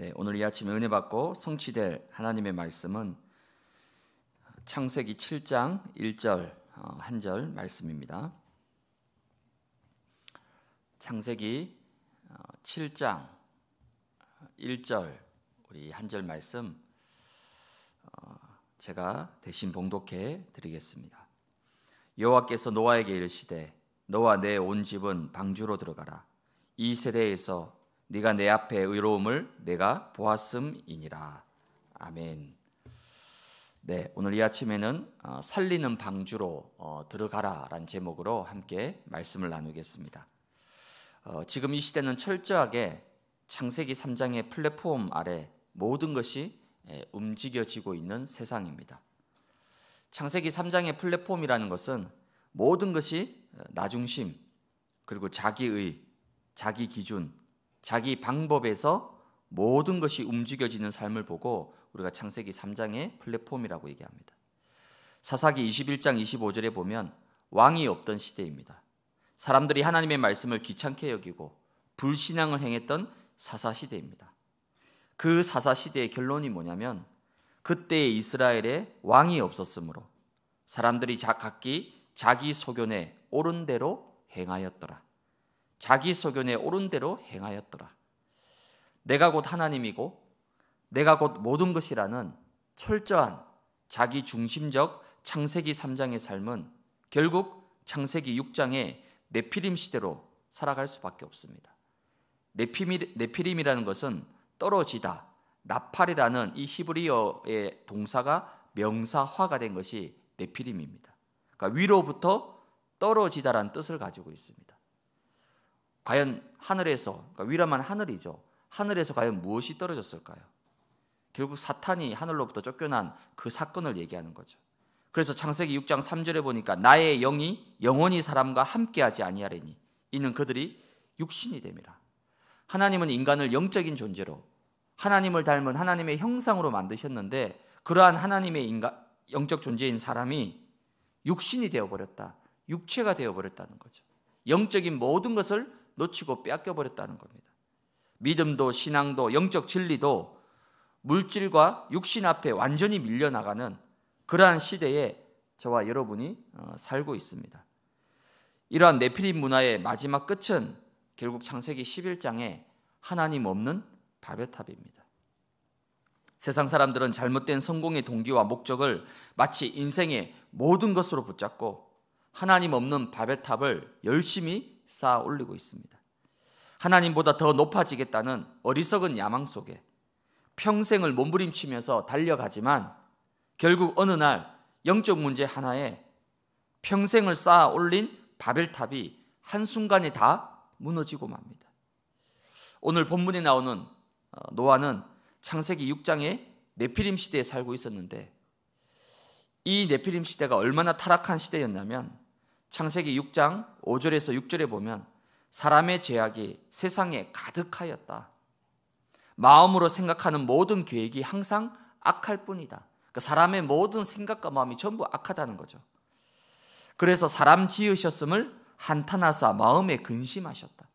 네, 오늘 이 아침에 은혜 받고 성취될 하나님의 말씀은 창세기 7장 1절 어, 한절 말씀입니다. 창세기 7장 어, 1절 어, 우리 한 절 말씀 제가 대신 봉독해 드리겠습니다. 여호와께서 노아에게 이르시되 너와 내 온 집은 방주로 들어가라. 이 세대에서 네가 내 앞에 의로움을 내가 보았음이니라. 아멘. 네, 오늘 이 아침에는 어, 살리는 방주로 어, 들어가라란 제목으로 함께 말씀을 나누겠습니다. 어, 지금 이 시대는 철저하게 창세기 3장의 플랫폼 아래 모든 것이 예, 움직여지고 있는 세상입니다. 창세기 3장의 플랫폼이라는 것은 모든 것이 나중심 그리고 자기의 자기 기준 자기 방법에서 모든 것이 움직여지는 삶을 보고 우리가 창세기 3장의 플랫폼이라고 얘기합니다. 사사기 21장 25절에 보면 왕이 없던 시대입니다. 사람들이 하나님의 말씀을 귀찮게 여기고 불신앙을 행했던 사사 시대입니다. 그 사사 시대의 결론이 뭐냐면 그때의 이스라엘에 왕이 없었으므로 사람들이 각기 자기 소견에 옳은 대로 행하였더라. 자기 소견에 옳은 대로 행하였더라. 내가 곧 하나님이고 내가 곧 모든 것이라는 철저한 자기 중심적 창세기 3장의 삶은 결국 창세기 6장의 네피림 시대로 살아갈 수밖에 없습니다. 네피림, 이라는 것은 떨어지다, 나팔이라는 이 히브리어의 동사가 명사화가 된 것이 네피림입니다. 그러니까 위로부터 떨어지다라는 뜻을 가지고 있습니다. 과연 하늘에서 그러니까 위라만 하늘이죠. 하늘에서 과연 무엇이 떨어졌을까요? 결국 사탄이 하늘로부터 쫓겨난 그 사건을 얘기하는 거죠. 그래서 창세기 6장 3절에 보니까 나의 영이 영원히 사람과 함께하지 아니하리니 이는 그들이 육신이 됨이라. 하나님은 인간을 영적인 존재로 하나님을 닮은 하나님의 형상으로 만드셨는데 그러한 하나님의 인간 영적 존재인 사람이 육신이 되어 버렸다. 육체가 되어 버렸다는 거죠. 영적인 모든 것을 놓치고 빼앗겨버렸다는 겁니다. 믿음도 신앙도 영적 진리도 물질과 육신 앞에 완전히 밀려나가는 그러한 시대에 저와 여러분이 어, 살고 있습니다. 이러한 네피림 문화의 마지막 끝은 결국 창세기 11장에 하나님 없는 바벨탑입니다. 세상 사람들은 잘못된 성공의 동기와 목적을 마치 인생의 모든 것으로 붙잡고 하나님 없는 바벨탑을 열심히 쌓아 올리고 있습니다. 하나님보다 더 높아지겠다는 어리석은 야망 속에 평생을 몸부림치면서 달려가지만 결국 어느 날 영적 문제 하나에 평생을 쌓아 올린 바벨탑이 한순간에 다 무너지고 맙니다. 오늘 본문에 나오는 어, 노아는 창세기 6장의 네피림 시대에 살고 있었는데 이 네피림 시대가 얼마나 타락한 시대였냐면 창세기 6장 5절에서 6절에 보면 사람의 죄악이 세상에 가득하였다. 마음으로 생각하는 모든 계획이 항상 악할 뿐이다. 그러니까 사람의 모든 생각과 마음이 전부 악하다는 거죠. 그래서 사람 지으셨음을 한탄하사 마음에 근심하셨다.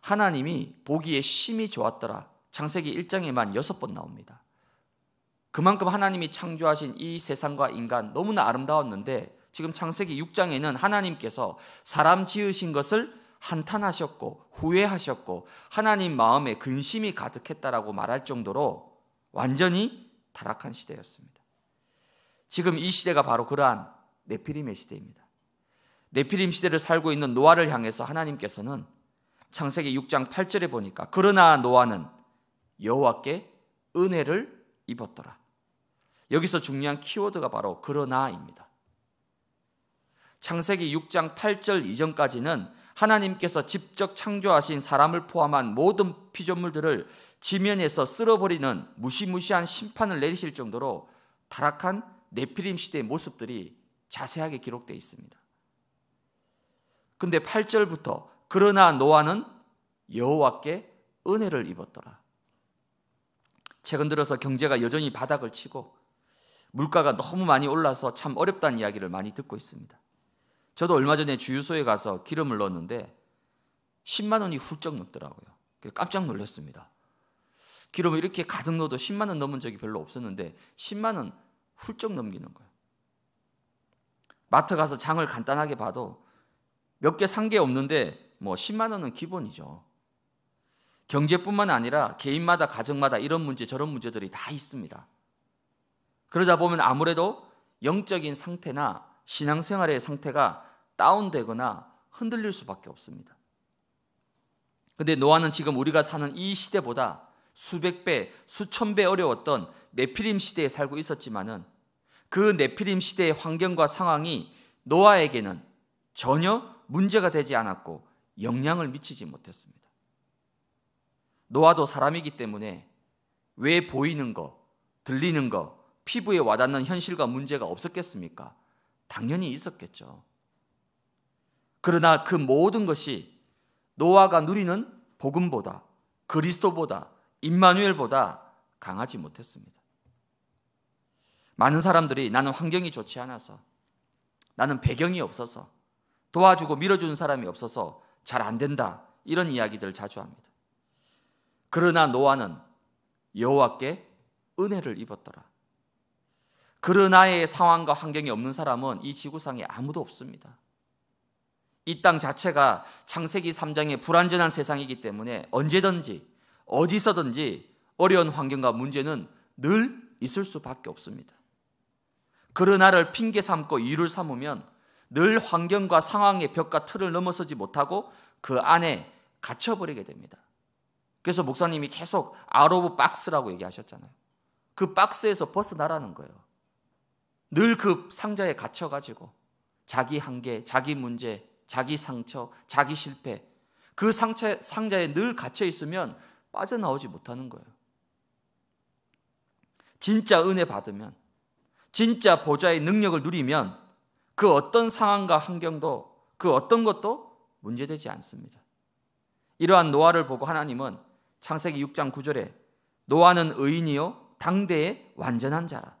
하나님이 보기에 심히 좋았더라. 창세기 1장에만 6번 나옵니다. 그만큼 하나님이 창조하신 이 세상과 인간 너무나 아름다웠는데 지금 창세기 6장에는 하나님께서 사람 지으신 것을 한탄하셨고 후회하셨고 하나님 마음에 근심이 가득했다라고 말할 정도로 완전히 타락한 시대였습니다. 지금 이 시대가 바로 그러한 네피림의 시대입니다. 네피림 시대를 살고 있는 노아를 향해서 하나님께서는 창세기 6장 8절에 보니까 그러나 노아는 여호와께 은혜를 입었더라. 여기서 중요한 키워드가 바로 그러나입니다. 창세기 6장 8절 이전까지는 하나님께서 직접 창조하신 사람을 포함한 모든 피조물들을 지면에서 쓸어버리는 무시무시한 심판을 내리실 정도로 타락한 네피림 시대의 모습들이 자세하게 기록되어 있습니다. 근데 8절부터 그러나 노아는 여호와께 은혜를 입었더라. 최근 들어서 경제가 여전히 바닥을 치고 물가가 너무 많이 올라서 참 어렵다는 이야기를 많이 듣고 있습니다. 저도 얼마 전에 주유소에 가서 기름을 넣었는데 10만 원이 훌쩍 넘더라고요. 깜짝 놀랐습니다. 기름을 이렇게 가득 넣어도 10만 원 넘은 적이 별로 없었는데 10만 원 훌쩍 넘기는 거예요. 마트 가서 장을 간단하게 봐도 몇 개 산 게 없는데 뭐 10만 원은 기본이죠. 경제뿐만 아니라 개인마다 가정마다 이런 문제 저런 문제들이 다 있습니다. 그러다 보면 아무래도 영적인 상태나 신앙생활의 상태가 다운되거나 흔들릴 수밖에 없습니다. 근데 노아는 지금 우리가 사는 이 시대보다 수백 배, 수천 배 어려웠던 네피림 시대에 살고 있었지만은 그 네피림 시대의 환경과 상황이 노아에게는 전혀 문제가 되지 않았고 영향을 미치지 못했습니다. 노아도 사람이기 때문에 왜 보이는 거, 들리는 거, 피부에 와닿는 현실과 문제가 없었겠습니까? 당연히 있었겠죠. 그러나 그 모든 것이 노아가 누리는 복음보다 그리스도보다 임마누엘보다 강하지 못했습니다. 많은 사람들이 나는 환경이 좋지 않아서 나는 배경이 없어서 도와주고 밀어주는 사람이 없어서 잘 안 된다 이런 이야기들을 자주 합니다. 그러나 노아는 여호와께 은혜를 입었더라. 그러나의 상황과 환경이 없는 사람은 이 지구상에 아무도 없습니다. 이 땅 자체가 창세기 3장의 불완전한 세상이기 때문에 언제든지 어디서든지 어려운 환경과 문제는 늘 있을 수밖에 없습니다. 그러나를 핑계 삼고 이유를 삼으면 늘 환경과 상황의 벽과 틀을 넘어서지 못하고 그 안에 갇혀버리게 됩니다. 그래서 목사님이 계속 아로브 박스라고 얘기하셨잖아요. 그 박스에서 벗어나라는 거예요. 늘그 상자에 갇혀가지고 자기 한계, 자기 문제, 자기 상처, 자기 실패 그 상처, 상자에 늘 갇혀 있으면 빠져나오지 못하는 거예요. 진짜 은혜 받으면, 진짜 보좌의 능력을 누리면 그 어떤 상황과 환경도 그 어떤 것도 문제되지 않습니다. 이러한 노아를 보고 하나님은 창세기 6장 9절에 노아는 의인이요 당대의 완전한 자라.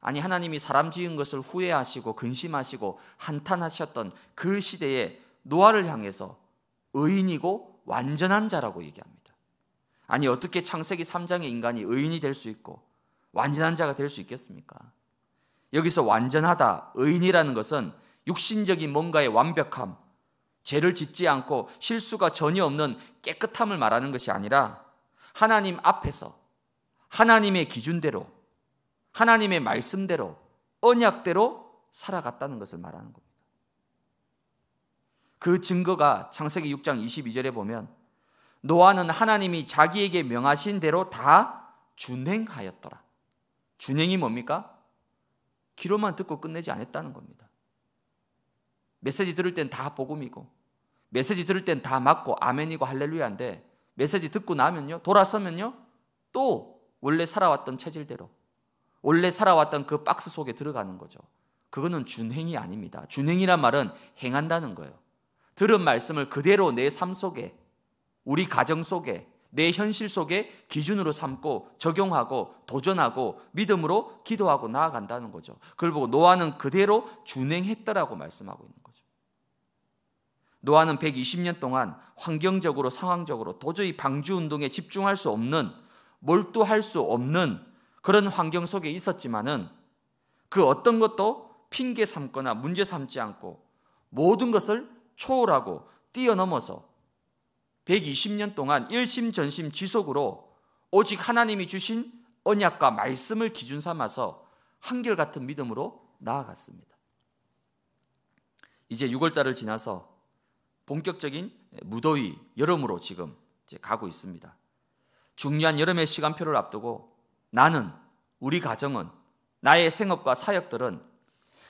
아니 하나님이 사람 지은 것을 후회하시고 근심하시고 한탄하셨던 그 시대에 노아를 향해서 의인이고 완전한 자라고 얘기합니다. 아니 어떻게 창세기 3장의 인간이 의인이 될 수 있고 완전한 자가 될 수 있겠습니까? 여기서 완전하다, 의인이라는 것은 육신적인 뭔가의 완벽함, 죄를 짓지 않고 실수가 전혀 없는 깨끗함을 말하는 것이 아니라 하나님 앞에서 하나님의 기준대로 하나님의 말씀대로 언약대로 살아갔다는 것을 말하는 겁니다. 그 증거가 창세기 6장 22절에 보면 노아는 하나님이 자기에게 명하신 대로 다 준행하였더라. 준행이 뭡니까? 귀로만 듣고 끝내지 않았다는 겁니다. 메시지 들을 땐 다 복음이고 메시지 들을 땐 다 맞고 아멘이고 할렐루야인데 메시지 듣고 나면요 돌아서면요 또 원래 살아왔던 체질대로 원래 살아왔던 그 박스 속에 들어가는 거죠. 그거는 준행이 아닙니다. 준행이란 말은 행한다는 거예요. 들은 말씀을 그대로 내 삶 속에, 우리 가정 속에, 내 현실 속에 기준으로 삼고 적용하고 도전하고 믿음으로 기도하고 나아간다는 거죠. 그걸 보고 노아는 그대로 준행했다라고 말씀하고 있는 거죠. 노아는 120년 동안 환경적으로 상황적으로 도저히 방주 운동에 집중할 수 없는 몰두할 수 없는 그런 환경 속에 있었지만은 그 어떤 것도 핑계 삼거나 문제 삼지 않고 모든 것을 초월하고 뛰어넘어서 120년 동안 일심전심 지속으로 오직 하나님이 주신 언약과 말씀을 기준 삼아서 한결같은 믿음으로 나아갔습니다. 이제 6월달을 지나서 본격적인 무더위 여름으로 지금 가고 있습니다. 중요한 여름의 시간표를 앞두고 나는, 우리 가정은, 나의 생업과 사역들은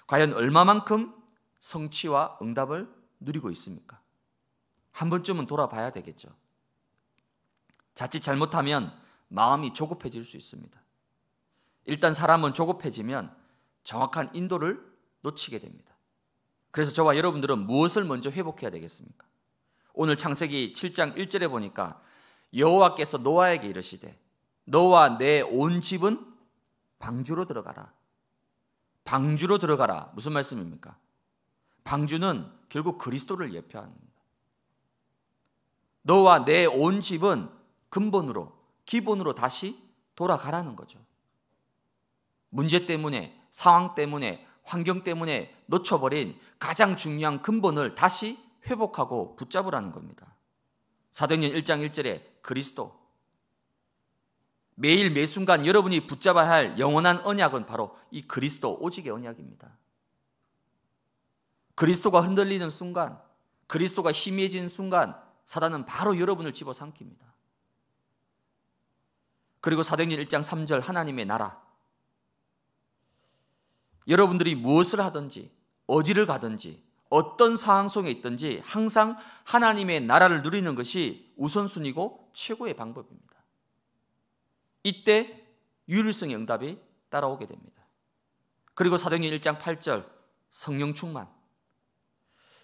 과연 얼마만큼 성취와 응답을 누리고 있습니까? 한 번쯤은 돌아봐야 되겠죠. 자칫 잘못하면 마음이 조급해질 수 있습니다. 일단 사람은 조급해지면 정확한 인도를 놓치게 됩니다. 그래서 저와 여러분들은 무엇을 먼저 회복해야 되겠습니까? 오늘 창세기 7장 1절에 보니까 여호와께서 노아에게 이르시되 너와 내 온 집은 방주로 들어가라. 방주로 들어가라. 무슨 말씀입니까? 방주는 결국 그리스도를 예표합니다. 너와 내 온 집은 근본으로, 기본으로 다시 돌아가라는 거죠. 문제 때문에, 상황 때문에, 환경 때문에 놓쳐버린 가장 중요한 근본을 다시 회복하고 붙잡으라는 겁니다. 사도행전 1장 1절에 그리스도, 매일 매순간 여러분이 붙잡아야 할 영원한 언약은 바로 이 그리스도 오직의 언약입니다. 그리스도가 흔들리는 순간, 그리스도가 희미해진 순간, 사단은 바로 여러분을 집어삼킵니다. 그리고 사도행전 1장 3절 하나님의 나라. 여러분들이 무엇을 하든지, 어디를 가든지, 어떤 상황 속에 있든지 항상 하나님의 나라를 누리는 것이 우선순위고 최고의 방법입니다. 이때 유일성 의 응답이 따라오게 됩니다. 그리고 사도행전 1장 8절 성령 충만.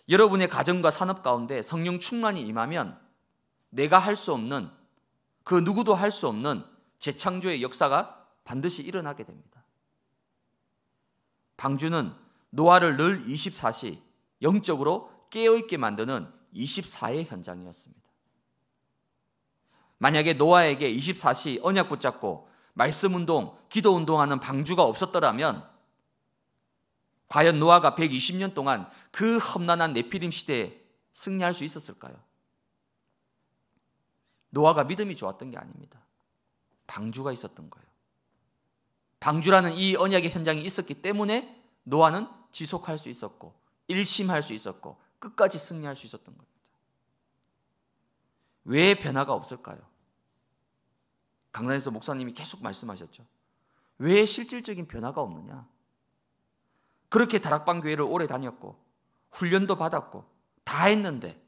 여러분의 가정과 산업 가운데 성령 충만이 임하면 내가 할 수 없는 그 누구도 할 수 없는 재창조의 역사가 반드시 일어나게 됩니다. 방주는 노아를 늘 24시 영적으로 깨어있게 만드는 24의 현장이었습니다. 만약에 노아에게 24시 언약 붙잡고 말씀 운동, 기도 운동하는 방주가 없었더라면 과연 노아가 120년 동안 그 험난한 네피림 시대에 승리할 수 있었을까요? 노아가 믿음이 좋았던 게 아닙니다. 방주가 있었던 거예요. 방주라는 이 언약의 현장이 있었기 때문에 노아는 지속할 수 있었고 일심할 수 있었고 끝까지 승리할 수 있었던 거예요. 왜 변화가 없을까요? 강단에서 목사님이 계속 말씀하셨죠. 왜 실질적인 변화가 없느냐? 그렇게 다락방 교회를 오래 다녔고 훈련도 받았고 다 했는데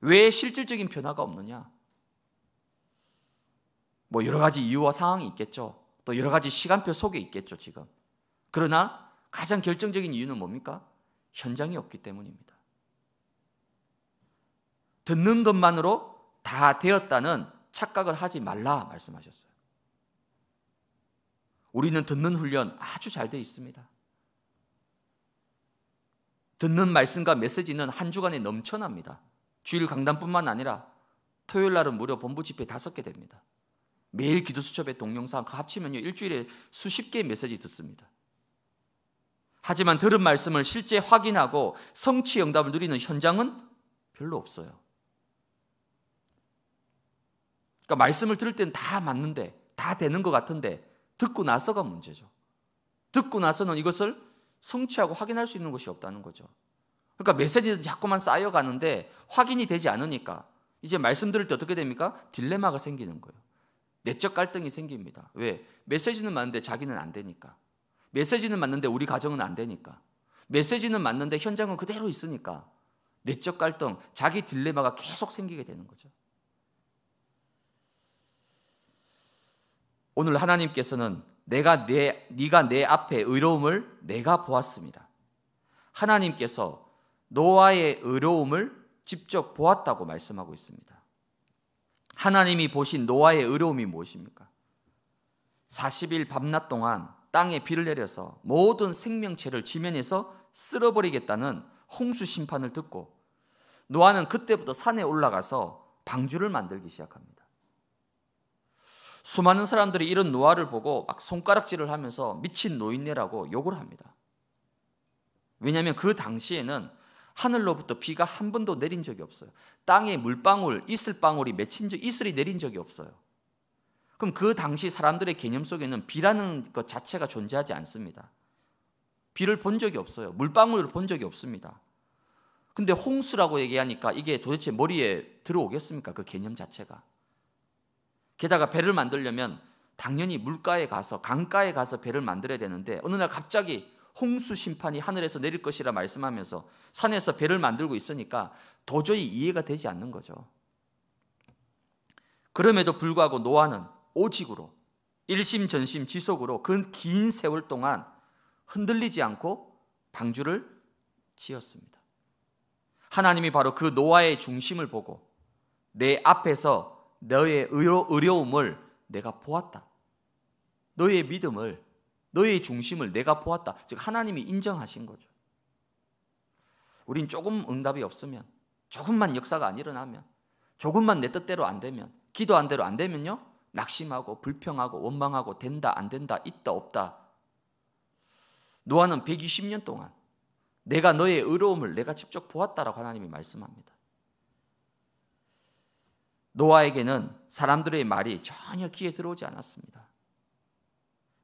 왜 실질적인 변화가 없느냐? 뭐 여러 가지 이유와 상황이 있겠죠. 또 여러 가지 시간표 속에 있겠죠, 지금. 그러나 가장 결정적인 이유는 뭡니까? 현장이 없기 때문입니다. 듣는 것만으로 다 되었다는 착각을 하지 말라 말씀하셨어요. 우리는 듣는 훈련 아주 잘 돼 있습니다. 듣는 말씀과 메시지는 한 주간에 넘쳐납니다. 주일 강단뿐만 아니라 토요일 날은 무려 본부 집회 다섯 개 됩니다. 매일 기도 수첩에 동영상 그 합치면요 일주일에 수십 개의 메시지 듣습니다. 하지만 들은 말씀을 실제 확인하고 성취 응답을 누리는 현장은 별로 없어요. 그러니까 말씀을 들을 땐 다 맞는데 다 되는 것 같은데 듣고 나서가 문제죠. 듣고 나서는 이것을 성취하고 확인할 수 있는 것이 없다는 거죠. 그러니까 메시지는 자꾸만 쌓여가는데 확인이 되지 않으니까 이제 말씀 들을 때 어떻게 됩니까? 딜레마가 생기는 거예요. 내적 갈등이 생깁니다. 왜? 메시지는 맞는데 자기는 안 되니까. 메시지는 맞는데 우리 가정은 안 되니까. 메시지는 맞는데 현장은 그대로 있으니까. 내적 갈등, 자기 딜레마가 계속 생기게 되는 거죠. 오늘 하나님께서는 내가 내 네가 내 앞에 의로움을 내가 보았습니다. 하나님께서 노아의 의로움을 직접 보았다고 말씀하고 있습니다. 하나님이 보신 노아의 의로움이 무엇입니까? 40일 밤낮 동안 땅에 비를 내려서 모든 생명체를 지면에서 쓸어버리겠다는 홍수 심판을 듣고 노아는 그때부터 산에 올라가서 방주를 만들기 시작합니다. 수많은 사람들이 이런 노화를 보고 막 손가락질을 하면서 미친 노인네라고 욕을 합니다. 왜냐하면 그 당시에는 하늘로부터 비가 한 번도 내린 적이 없어요. 땅에 물방울, 이슬방울이 맺힌 적, 이슬이 내린 적이 없어요. 그럼 그 당시 사람들의 개념 속에는 비라는 것 자체가 존재하지 않습니다. 비를 본 적이 없어요. 물방울을 본 적이 없습니다. 근데 홍수라고 얘기하니까 이게 도대체 머리에 들어오겠습니까? 그 개념 자체가. 게다가 배를 만들려면 당연히 물가에 가서 강가에 가서 배를 만들어야 되는데 어느 날 갑자기 홍수 심판이 하늘에서 내릴 것이라 말씀하면서 산에서 배를 만들고 있으니까 도저히 이해가 되지 않는 거죠. 그럼에도 불구하고 노아는 오직으로 일심전심 지속으로 그 긴 세월 동안 흔들리지 않고 방주를 지었습니다. 하나님이 바로 그 노아의 중심을 보고 내 앞에서 너의 의로움을 내가 보았다. 너의 믿음을 너의 중심을 내가 보았다. 즉 하나님이 인정하신 거죠. 우린 조금 응답이 없으면 조금만 역사가 안 일어나면 조금만 내 뜻대로 안 되면 기도한 대로 안 되면요. 낙심하고 불평하고 원망하고 된다 안 된다 있다 없다. 노아는 120년 동안 내가 너의 의로움을 내가 직접 보았다라고 하나님이 말씀합니다. 노아에게는 사람들의 말이 전혀 귀에 들어오지 않았습니다.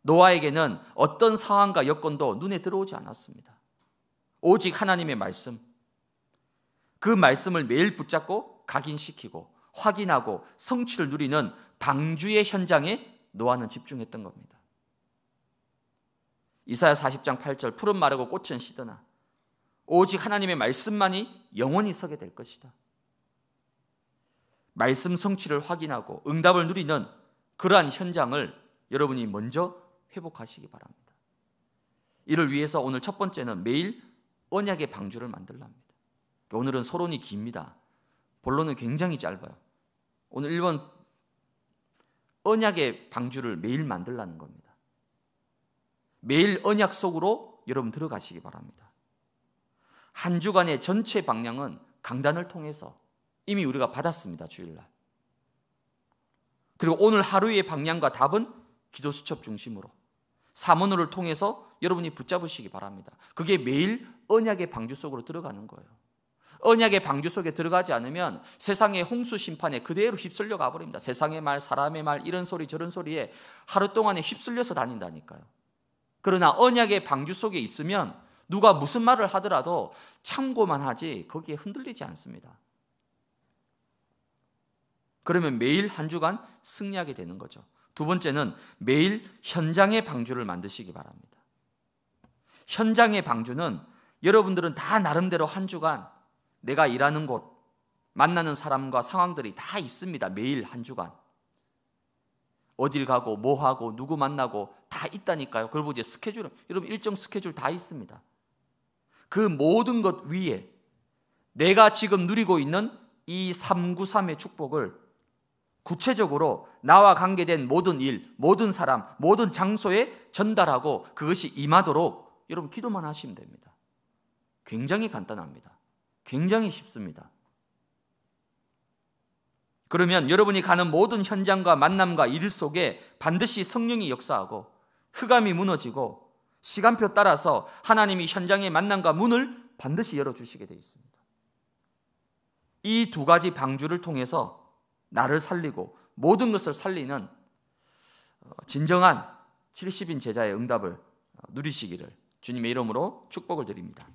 노아에게는 어떤 상황과 여건도 눈에 들어오지 않았습니다. 오직 하나님의 말씀. 그 말씀을 매일 붙잡고 각인시키고 확인하고 성취를 누리는 방주의 현장에 노아는 집중했던 겁니다. 이사야 40장 8절 푸른 마르고 꽃은 시드나 오직 하나님의 말씀만이 영원히 서게 될 것이다. 말씀 성취를 확인하고 응답을 누리는 그러한 현장을 여러분이 먼저 회복하시기 바랍니다. 이를 위해서 오늘 첫 번째는 매일 언약의 방주를 만들랍니다. 그러니까 오늘은 서론이 깁니다. 본론은 굉장히 짧아요. 오늘 1번 언약의 방주를 매일 만들라는 겁니다. 매일 언약 속으로 여러분 들어가시기 바랍니다. 한 주간의 전체 방향은 강단을 통해서 이미 우리가 받았습니다. 주일날. 그리고 오늘 하루의 방향과 답은 기도 수첩 중심으로 사문호를 통해서 여러분이 붙잡으시기 바랍니다. 그게 매일 언약의 방주 속으로 들어가는 거예요. 언약의 방주 속에 들어가지 않으면 세상의 홍수 심판에 그대로 휩쓸려 가버립니다. 세상의 말, 사람의 말, 이런 소리, 저런 소리에 하루 동안에 휩쓸려서 다닌다니까요. 그러나 언약의 방주 속에 있으면 누가 무슨 말을 하더라도 참고만 하지 거기에 흔들리지 않습니다. 그러면 매일 한 주간 승리하게 되는 거죠. 두 번째는 매일 현장의 방주를 만드시기 바랍니다. 현장의 방주는 여러분들은 다 나름대로 한 주간 내가 일하는 곳, 만나는 사람과 상황들이 다 있습니다. 매일 한 주간. 어딜 가고, 뭐 하고, 누구 만나고 다 있다니까요. 그리고 이제 스케줄, 여러분 일정 스케줄 다 있습니다. 그 모든 것 위에 내가 지금 누리고 있는 이 393의 축복을 구체적으로 나와 관계된 모든 일, 모든 사람, 모든 장소에 전달하고 그것이 임하도록 여러분 기도만 하시면 됩니다. 굉장히 간단합니다. 굉장히 쉽습니다. 그러면 여러분이 가는 모든 현장과 만남과 일 속에 반드시 성령이 역사하고 흑암이 무너지고 시간표 따라서 하나님이 현장의 만남과 문을 반드시 열어주시게 되어 있습니다. 이 두 가지 방주를 통해서 나를 살리고 모든 것을 살리는 어, 진정한 70인 제자의 응답을 어, 누리시기를 주님의 이름으로 축복을 드립니다.